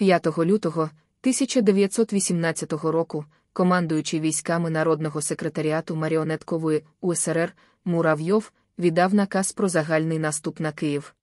5 лютого 1918 року, командуючи військами народного секретаріату маріонеткової УСРР Муравйов віддав наказ про загальний наступ на Київ.